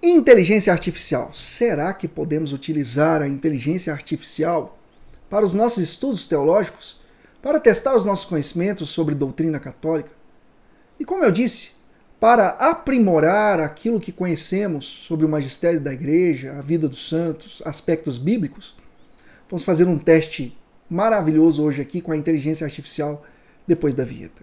Inteligência artificial. Será que podemos utilizar a inteligência artificial para os nossos estudos teológicos? Para testar os nossos conhecimentos sobre doutrina católica? E como eu disse, para aprimorar aquilo que conhecemos sobre o magistério da igreja, a vida dos santos, aspectos bíblicos, vamos fazer um teste maravilhoso hoje aqui com a inteligência artificial depois da vinheta.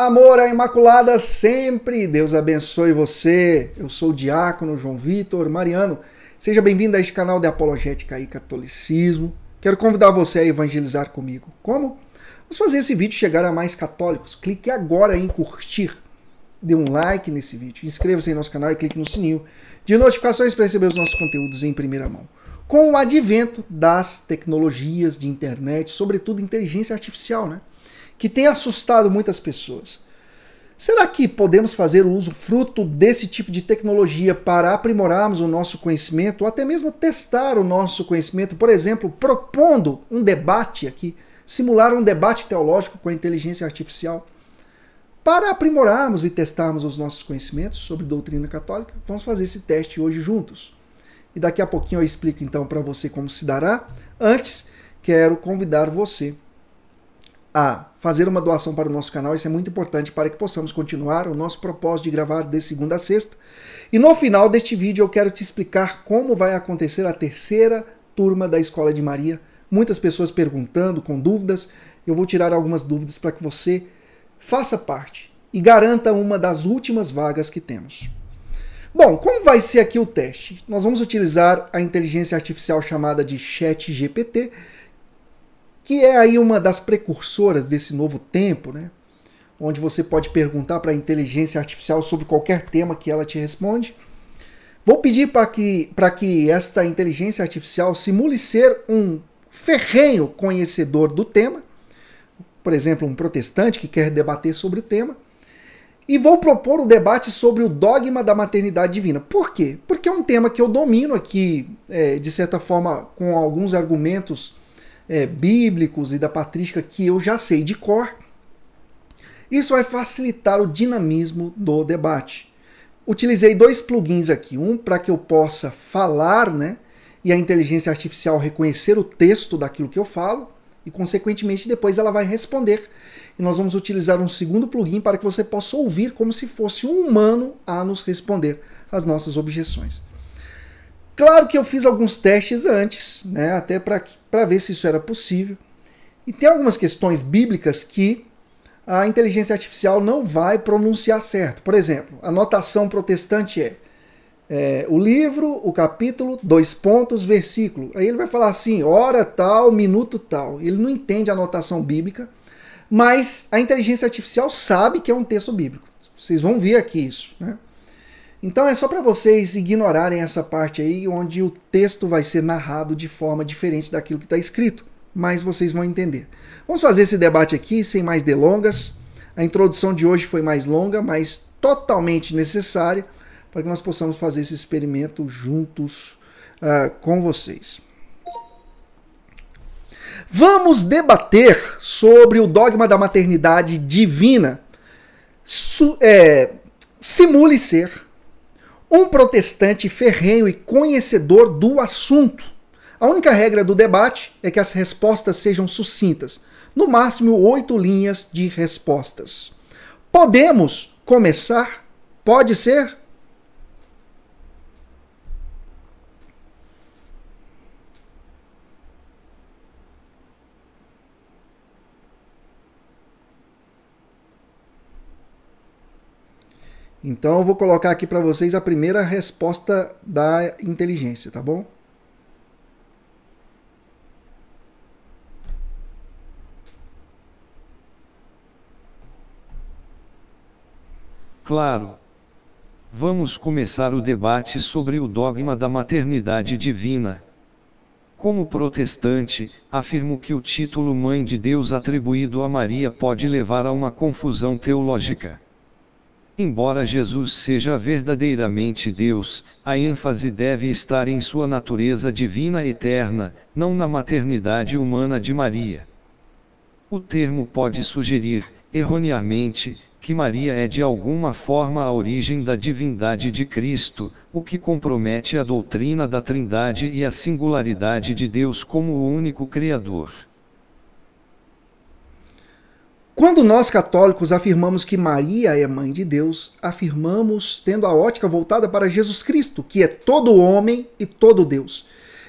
Amor à Imaculada sempre. Deus abençoe você. Eu sou o diácono João Vitor Mariano. Seja bem-vindo a este canal de Apologética e Catolicismo. Quero convidar você a evangelizar comigo. Como? Vamos fazer esse vídeo chegar a mais católicos. Clique agora em curtir. Dê um like nesse vídeo, inscreva-se em nosso canal e clique no sininho de notificações para receber os nossos conteúdos em primeira mão. Com o advento das tecnologias de internet, sobretudo inteligência artificial, né? que tem assustado muitas pessoas. Será que podemos fazer o uso fruto desse tipo de tecnologia para aprimorarmos o nosso conhecimento, ou até mesmo testar o nosso conhecimento, por exemplo, propondo um debate aqui, simular um debate teológico com a inteligência artificial? Para aprimorarmos e testarmos os nossos conhecimentos sobre doutrina católica, vamos fazer esse teste hoje juntos. E daqui a pouquinho eu explico então para você como se dará. Antes, quero convidar você a fazer uma doação para o nosso canal. Isso é muito importante para que possamos continuar o nosso propósito de gravar de segunda a sexta. E no final deste vídeo eu quero te explicar como vai acontecer a terceira turma da Escola de Maria. Muitas pessoas perguntando, com dúvidas. Eu vou tirar algumas dúvidas para que você faça parte e garanta uma das últimas vagas que temos. Bom, como vai ser aqui o teste? Nós vamos utilizar a inteligência artificial chamada de ChatGPT. GPT que é aí uma das precursoras desse novo tempo, né? onde você pode perguntar para a inteligência artificial sobre qualquer tema que ela te responde. Vou pedir para que, para que esta inteligência artificial simule ser um ferrenho conhecedor do tema, por exemplo, um protestante que quer debater sobre o tema, e vou propor o um debate sobre o dogma da maternidade divina. Por quê? Porque é um tema que eu domino aqui, é, de certa forma, com alguns argumentos é, bíblicos e da patrística que eu já sei de cor. Isso vai facilitar o dinamismo do debate. Utilizei dois plugins aqui, um para que eu possa falar, né, e a inteligência artificial reconhecer o texto daquilo que eu falo e consequentemente depois ela vai responder. E nós vamos utilizar um segundo plugin para que você possa ouvir como se fosse um humano a nos responder as nossas objeções. Claro que eu fiz alguns testes antes, né, até para ver se isso era possível. E tem algumas questões bíblicas que a inteligência artificial não vai pronunciar certo. Por exemplo, a notação protestante é, é o livro, o capítulo, dois pontos, versículo. Aí ele vai falar assim, hora tal, minuto tal. Ele não entende a notação bíblica, mas a inteligência artificial sabe que é um texto bíblico. Vocês vão ver aqui isso, né? Então é só para vocês ignorarem essa parte aí onde o texto vai ser narrado de forma diferente daquilo que está escrito, mas vocês vão entender. Vamos fazer esse debate aqui sem mais delongas. A introdução de hoje foi mais longa, mas totalmente necessária para que nós possamos fazer esse experimento juntos uh, com vocês. Vamos debater sobre o dogma da maternidade divina. Su é, simule ser um protestante ferrenho e conhecedor do assunto. A única regra do debate é que as respostas sejam sucintas, no máximo oito linhas de respostas. Podemos começar? Pode ser? Então eu vou colocar aqui para vocês a primeira resposta da inteligência, tá bom? Claro. Vamos começar o debate sobre o dogma da maternidade divina. Como protestante, afirmo que o título Mãe de Deus atribuído a Maria pode levar a uma confusão teológica. Embora Jesus seja verdadeiramente Deus, a ênfase deve estar em sua natureza divina eterna, não na maternidade humana de Maria. O termo pode sugerir, erroneamente, que Maria é de alguma forma a origem da divindade de Cristo, o que compromete a doutrina da Trindade e a singularidade de Deus como o único Criador. Quando nós católicos afirmamos que Maria é mãe de Deus, afirmamos tendo a ótica voltada para Jesus Cristo, que é todo homem e todo Deus.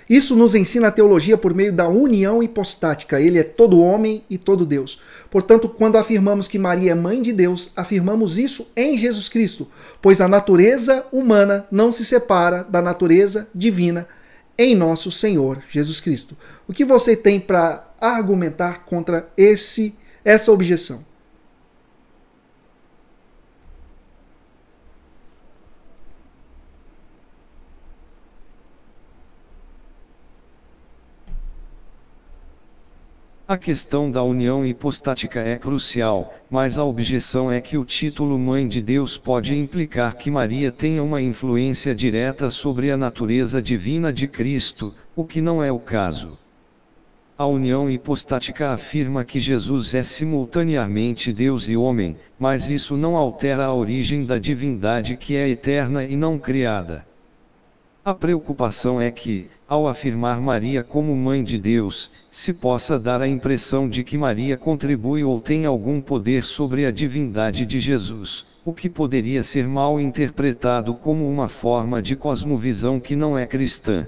Isso nos ensina a teologia por meio da união hipostática. Ele é todo homem e todo Deus. Portanto, quando afirmamos que Maria é mãe de Deus, afirmamos isso em Jesus Cristo, pois a natureza humana não se separa da natureza divina em nosso Senhor Jesus Cristo. O que você tem para argumentar contra esse essa objeção. A questão da união hipostática é crucial, mas a objeção é que o título Mãe de Deus pode implicar que Maria tenha uma influência direta sobre a natureza divina de Cristo, o que não é o caso. A união hipostática afirma que Jesus é simultaneamente Deus e homem, mas isso não altera a origem da divindade que é eterna e não criada. A preocupação é que, ao afirmar Maria como Mãe de Deus, se possa dar a impressão de que Maria contribui ou tem algum poder sobre a divindade de Jesus, o que poderia ser mal interpretado como uma forma de cosmovisão que não é cristã.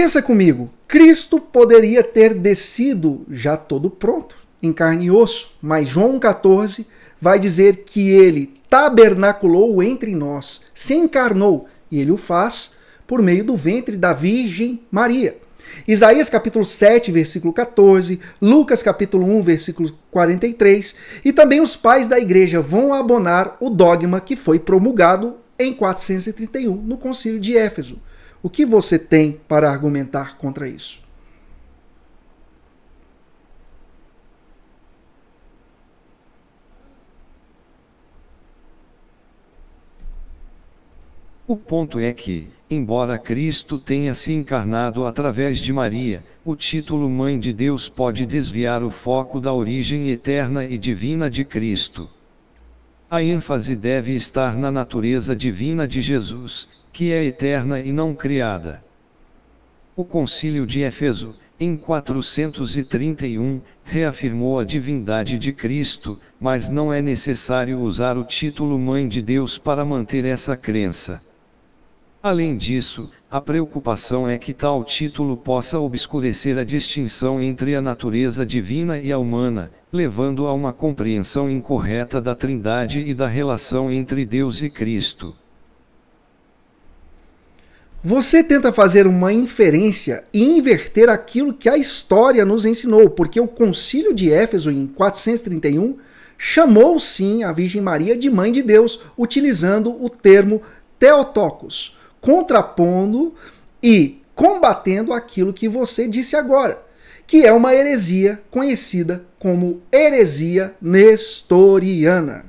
Pensa comigo, Cristo poderia ter descido já todo pronto, em carne e osso, mas João 14 vai dizer que ele tabernaculou entre nós, se encarnou, e ele o faz por meio do ventre da Virgem Maria. Isaías capítulo 7, versículo 14, Lucas capítulo 1, versículo 43, e também os pais da igreja vão abonar o dogma que foi promulgado em 431 no concílio de Éfeso. O que você tem para argumentar contra isso? O ponto é que, embora Cristo tenha se encarnado através de Maria, o título Mãe de Deus pode desviar o foco da origem eterna e divina de Cristo. A ênfase deve estar na natureza divina de Jesus, que é eterna e não criada. O Concílio de Éfeso, em 431, reafirmou a divindade de Cristo, mas não é necessário usar o título Mãe de Deus para manter essa crença. Além disso, a preocupação é que tal título possa obscurecer a distinção entre a natureza divina e a humana, levando a uma compreensão incorreta da Trindade e da relação entre Deus e Cristo. Você tenta fazer uma inferência e inverter aquilo que a história nos ensinou, porque o Concílio de Éfeso, em 431, chamou sim a Virgem Maria de Mãe de Deus, utilizando o termo Teotocos contrapondo e combatendo aquilo que você disse agora, que é uma heresia conhecida como heresia nestoriana.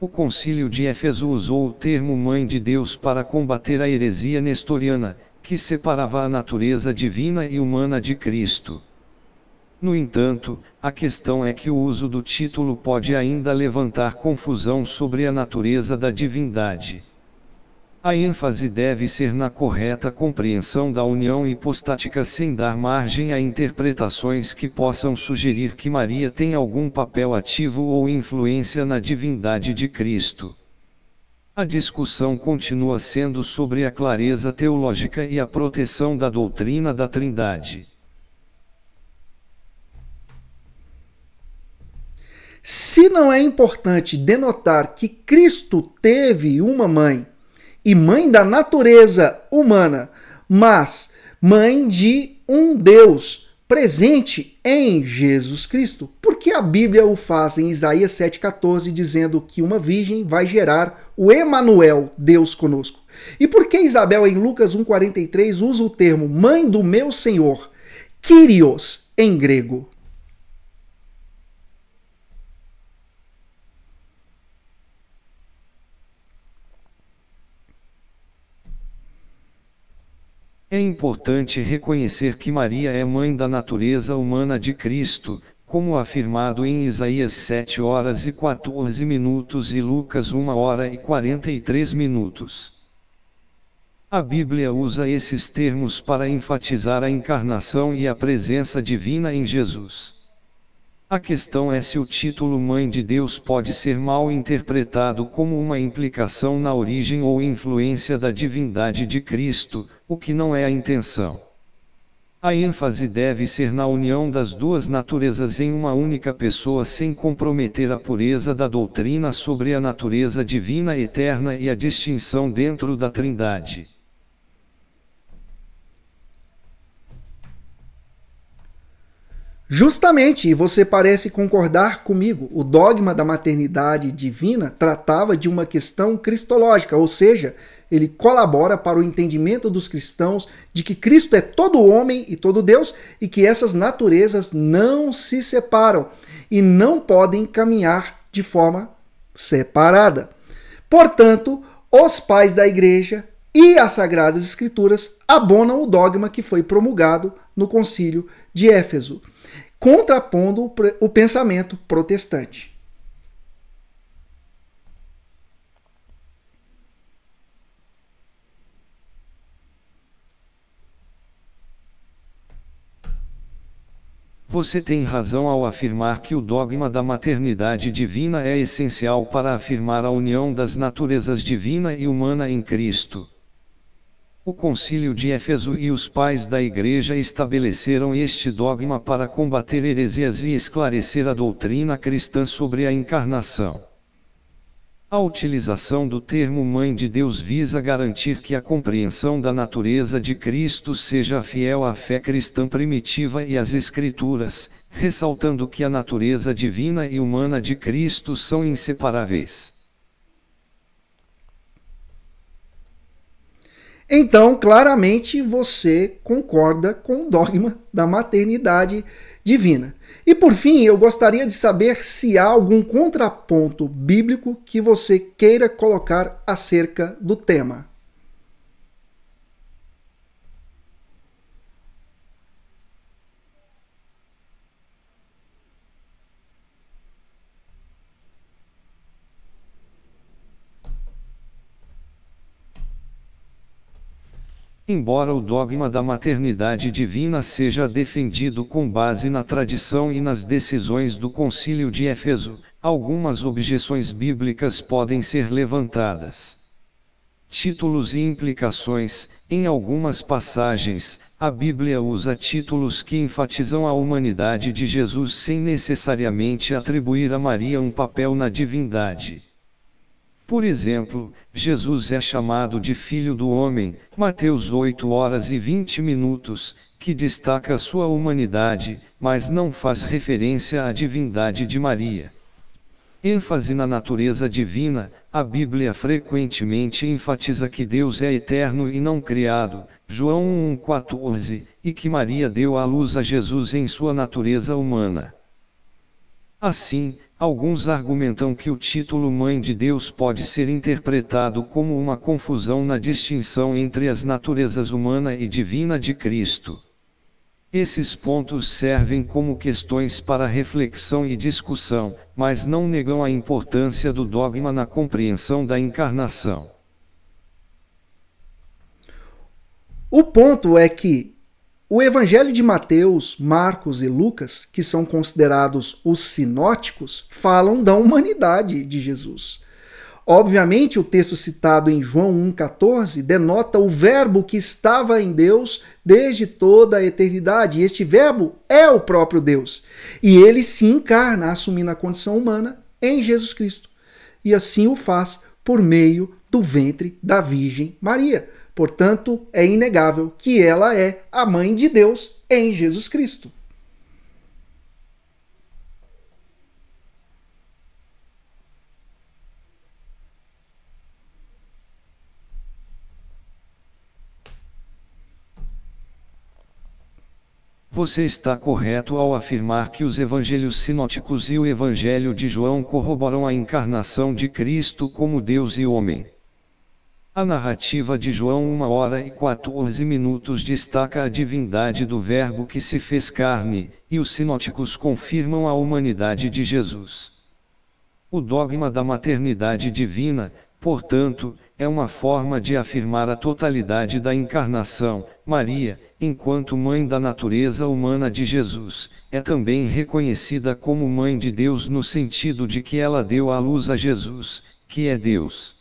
O concílio de Éfeso usou o termo Mãe de Deus para combater a heresia nestoriana, que separava a natureza divina e humana de Cristo. No entanto, a questão é que o uso do título pode ainda levantar confusão sobre a natureza da divindade. A ênfase deve ser na correta compreensão da união hipostática sem dar margem a interpretações que possam sugerir que Maria tem algum papel ativo ou influência na divindade de Cristo. A discussão continua sendo sobre a clareza teológica e a proteção da doutrina da Trindade. Se não é importante denotar que Cristo teve uma mãe, e mãe da natureza humana, mas mãe de um Deus, presente em Jesus Cristo, porque a Bíblia o faz em Isaías 7,14, dizendo que uma virgem vai gerar o Emanuel, Deus conosco. E por que Isabel, em Lucas 1,43, usa o termo mãe do meu Senhor, Kyrios, em grego? É importante reconhecer que Maria é mãe da natureza humana de Cristo, como afirmado em Isaías 7 horas e 14 minutos e Lucas 1 hora e 43 minutos. A Bíblia usa esses termos para enfatizar a encarnação e a presença divina em Jesus. A questão é se o título Mãe de Deus pode ser mal interpretado como uma implicação na origem ou influência da divindade de Cristo, o que não é a intenção. A ênfase deve ser na união das duas naturezas em uma única pessoa sem comprometer a pureza da doutrina sobre a natureza divina eterna e a distinção dentro da Trindade. Justamente, você parece concordar comigo, o dogma da maternidade divina tratava de uma questão cristológica, ou seja, ele colabora para o entendimento dos cristãos de que Cristo é todo homem e todo Deus e que essas naturezas não se separam e não podem caminhar de forma separada. Portanto, os pais da igreja e as Sagradas Escrituras abonam o dogma que foi promulgado no Concílio de Éfeso contrapondo o pensamento protestante. Você tem razão ao afirmar que o dogma da maternidade divina é essencial para afirmar a união das naturezas divina e humana em Cristo. O concílio de Éfeso e os pais da igreja estabeleceram este dogma para combater heresias e esclarecer a doutrina cristã sobre a encarnação. A utilização do termo Mãe de Deus visa garantir que a compreensão da natureza de Cristo seja fiel à fé cristã primitiva e às Escrituras, ressaltando que a natureza divina e humana de Cristo são inseparáveis. Então, claramente você concorda com o dogma da maternidade divina. E por fim, eu gostaria de saber se há algum contraponto bíblico que você queira colocar acerca do tema. Embora o dogma da maternidade divina seja defendido com base na tradição e nas decisões do Concílio de Éfeso, algumas objeções bíblicas podem ser levantadas. Títulos e implicações: Em algumas passagens, a Bíblia usa títulos que enfatizam a humanidade de Jesus sem necessariamente atribuir a Maria um papel na divindade. Por exemplo, Jesus é chamado de Filho do Homem, Mateus 8 horas e 20 minutos, que destaca sua humanidade, mas não faz referência à divindade de Maria. ênfase na natureza divina, a Bíblia frequentemente enfatiza que Deus é eterno e não criado, João 1,14, e que Maria deu à luz a Jesus em sua natureza humana. Assim, Alguns argumentam que o título Mãe de Deus pode ser interpretado como uma confusão na distinção entre as naturezas humana e divina de Cristo. Esses pontos servem como questões para reflexão e discussão, mas não negam a importância do dogma na compreensão da encarnação. O ponto é que o Evangelho de Mateus, Marcos e Lucas, que são considerados os sinóticos, falam da humanidade de Jesus. Obviamente, o texto citado em João 1,14 denota o Verbo que estava em Deus desde toda a eternidade. E este Verbo é o próprio Deus. E ele se encarna, assumindo a condição humana, em Jesus Cristo. E assim o faz por meio do ventre da Virgem Maria. Portanto, é inegável que ela é a mãe de Deus em Jesus Cristo. Você está correto ao afirmar que os evangelhos sinóticos e o evangelho de João corroboram a encarnação de Cristo como Deus e homem. A narrativa de João, uma hora e 14 minutos, destaca a divindade do Verbo que se fez carne, e os sinóticos confirmam a humanidade de Jesus. O dogma da maternidade divina, portanto, é uma forma de afirmar a totalidade da encarnação. Maria, enquanto mãe da natureza humana de Jesus, é também reconhecida como mãe de Deus no sentido de que ela deu à luz a Jesus, que é Deus.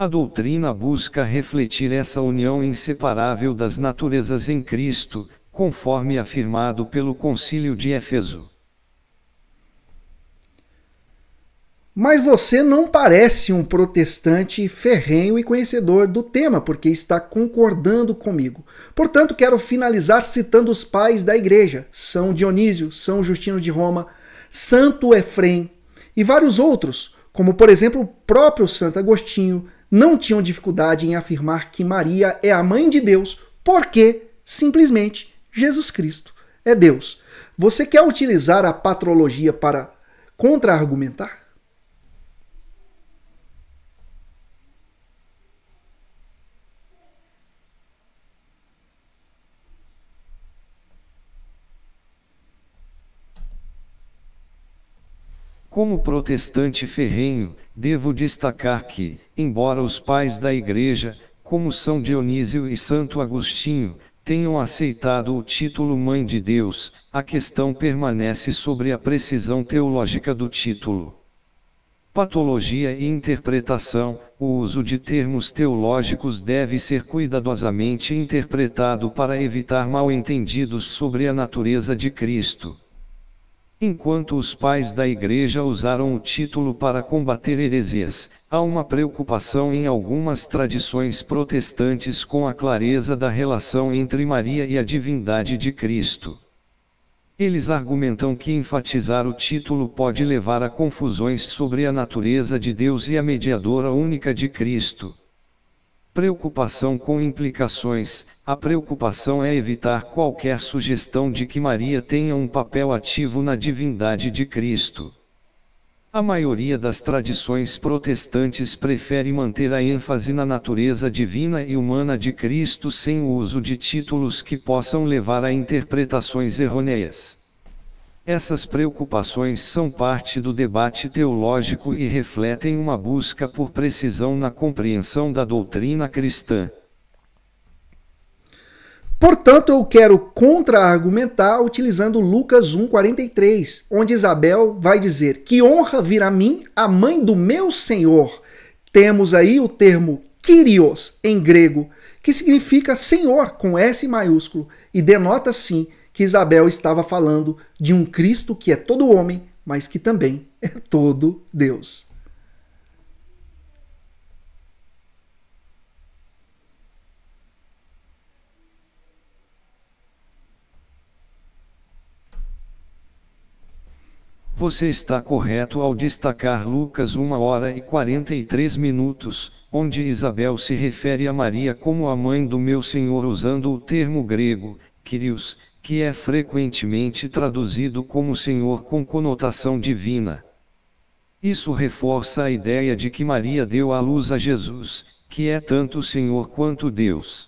A doutrina busca refletir essa união inseparável das naturezas em Cristo, conforme afirmado pelo Concílio de Éfeso. Mas você não parece um protestante ferrenho e conhecedor do tema, porque está concordando comigo. Portanto, quero finalizar citando os pais da igreja: São Dionísio, São Justino de Roma, Santo Efrem e vários outros, como por exemplo o próprio Santo Agostinho, não tinham dificuldade em afirmar que Maria é a mãe de Deus, porque simplesmente Jesus Cristo é Deus. Você quer utilizar a patrologia para contra-argumentar? Como protestante ferrenho, Devo destacar que, embora os pais da Igreja, como São Dionísio e Santo Agostinho, tenham aceitado o título Mãe de Deus, a questão permanece sobre a precisão teológica do título. Patologia e interpretação: o uso de termos teológicos deve ser cuidadosamente interpretado para evitar mal-entendidos sobre a natureza de Cristo. Enquanto os pais da Igreja usaram o título para combater heresias, há uma preocupação em algumas tradições protestantes com a clareza da relação entre Maria e a divindade de Cristo. Eles argumentam que enfatizar o título pode levar a confusões sobre a natureza de Deus e a mediadora única de Cristo. Preocupação com implicações: A preocupação é evitar qualquer sugestão de que Maria tenha um papel ativo na divindade de Cristo. A maioria das tradições protestantes prefere manter a ênfase na natureza divina e humana de Cristo sem o uso de títulos que possam levar a interpretações errôneas. Essas preocupações são parte do debate teológico e refletem uma busca por precisão na compreensão da doutrina cristã. Portanto, eu quero contra-argumentar utilizando Lucas 1,43, onde Isabel vai dizer: Que honra vir a mim, a mãe do meu Senhor. Temos aí o termo Kyrios em grego, que significa Senhor com S maiúsculo e denota sim que Isabel estava falando de um Cristo que é todo homem, mas que também é todo Deus. Você está correto ao destacar Lucas 1 hora e 43 minutos, onde Isabel se refere a Maria como a mãe do meu Senhor usando o termo grego, Kyrios, que é frequentemente traduzido como Senhor com conotação divina. Isso reforça a ideia de que Maria deu à luz a Jesus, que é tanto Senhor quanto Deus.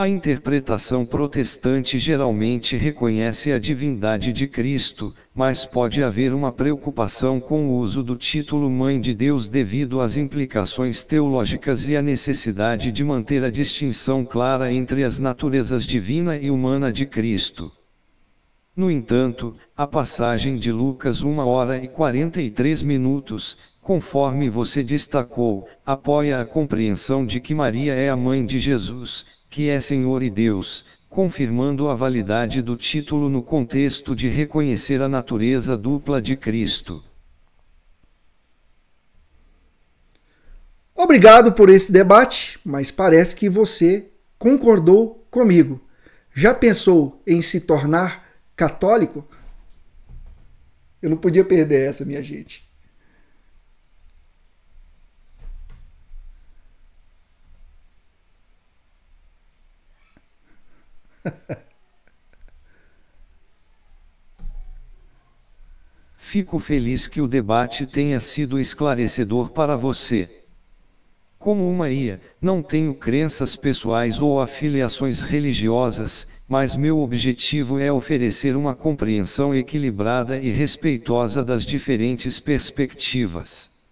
A interpretação protestante geralmente reconhece a divindade de Cristo, mas pode haver uma preocupação com o uso do título Mãe de Deus devido às implicações teológicas e à necessidade de manter a distinção clara entre as naturezas divina e humana de Cristo. No entanto, a passagem de Lucas 1 hora e 43 minutos, conforme você destacou, apoia a compreensão de que Maria é a mãe de Jesus, que é Senhor e Deus, confirmando a validade do título no contexto de reconhecer a natureza dupla de Cristo. Obrigado por esse debate, mas parece que você concordou comigo. Já pensou em se tornar católico, eu não podia perder essa, minha gente. Fico feliz que o debate tenha sido esclarecedor para você. Como uma ia, não tenho crenças pessoais ou afiliações religiosas, mas meu objetivo é oferecer uma compreensão equilibrada e respeitosa das diferentes perspectivas.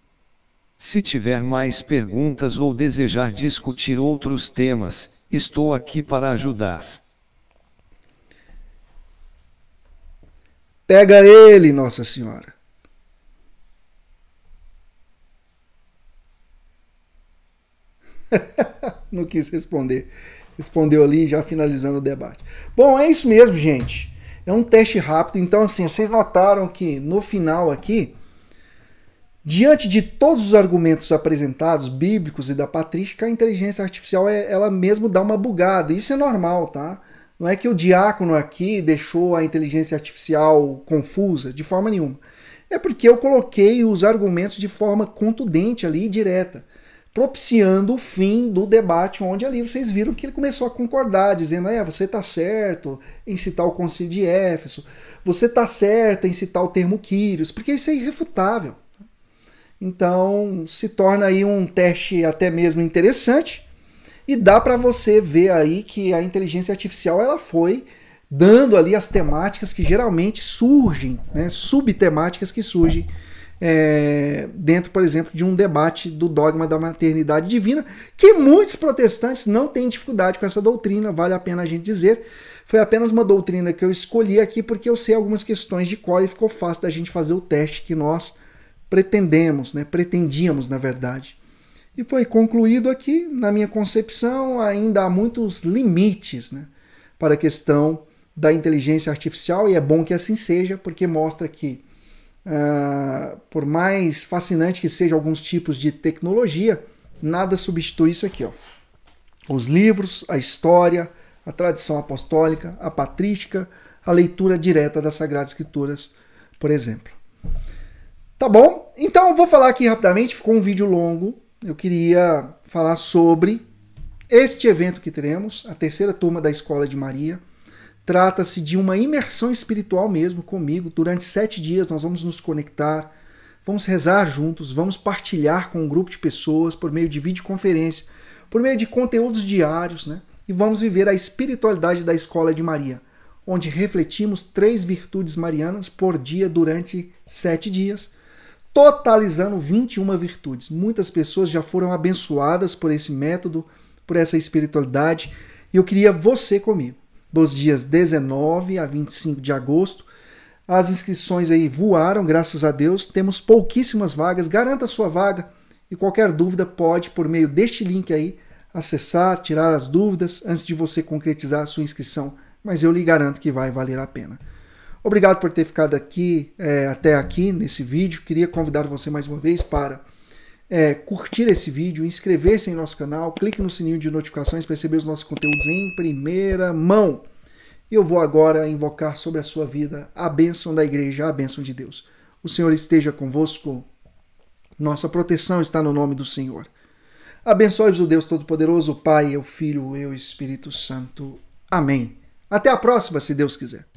Se tiver mais perguntas ou desejar discutir outros temas, estou aqui para ajudar. Pega ele, Nossa Senhora. Não quis responder. Respondeu ali, já finalizando o debate. Bom, é isso mesmo, gente. É um teste rápido. Então, assim, vocês notaram que no final aqui, diante de todos os argumentos apresentados, bíblicos e da patrística, a inteligência artificial, é, ela mesmo dá uma bugada. Isso é normal, tá? Não é que o diácono aqui deixou a inteligência artificial confusa, de forma nenhuma. É porque eu coloquei os argumentos de forma contundente ali e direta propiciando o fim do debate, onde ali vocês viram que ele começou a concordar, dizendo: é, você está certo em citar o Concílio de Éfeso, você está certo em citar o termo Quírios, porque isso é irrefutável. Então, se torna aí um teste até mesmo interessante e dá para você ver aí que a inteligência artificial ela foi dando ali as temáticas que geralmente surgem, né, subtemáticas que surgem é, dentro, por exemplo, de um debate do dogma da maternidade divina, que muitos protestantes não têm dificuldade com essa doutrina, vale a pena a gente dizer. Foi apenas uma doutrina que eu escolhi aqui porque eu sei algumas questões de cor e ficou fácil da gente fazer o teste que nós pretendemos, né? pretendíamos, na verdade. E foi concluído aqui, na minha concepção, ainda há muitos limites né? para a questão da inteligência artificial, e é bom que assim seja, porque mostra que Uh, por mais fascinante que sejam alguns tipos de tecnologia, nada substitui isso aqui. Ó. Os livros, a história, a tradição apostólica, a patrística, a leitura direta das Sagradas Escrituras, por exemplo. Tá bom? Então, vou falar aqui rapidamente, ficou um vídeo longo. Eu queria falar sobre este evento que teremos, a terceira turma da Escola de Maria. Trata-se de uma imersão espiritual mesmo comigo. Durante sete dias nós vamos nos conectar, vamos rezar juntos, vamos partilhar com um grupo de pessoas por meio de videoconferência, por meio de conteúdos diários, né? E vamos viver a espiritualidade da Escola de Maria, onde refletimos três virtudes marianas por dia durante sete dias, totalizando 21 virtudes. Muitas pessoas já foram abençoadas por esse método, por essa espiritualidade, e eu queria você comigo dos dias 19 a 25 de agosto. As inscrições aí voaram, graças a Deus. Temos pouquíssimas vagas. Garanta a sua vaga e qualquer dúvida pode, por meio deste link aí, acessar, tirar as dúvidas antes de você concretizar a sua inscrição. Mas eu lhe garanto que vai valer a pena. Obrigado por ter ficado aqui é, até aqui nesse vídeo. Queria convidar você mais uma vez para é, curtir esse vídeo, inscrever-se em nosso canal, clique no sininho de notificações para receber os nossos conteúdos em primeira mão. Eu vou agora invocar sobre a sua vida a bênção da igreja, a bênção de Deus. O Senhor esteja convosco. Nossa proteção está no nome do Senhor. Abençoe-vos o Deus Todo-Poderoso, o Pai, o Filho e o Espírito Santo. Amém. Até a próxima, se Deus quiser.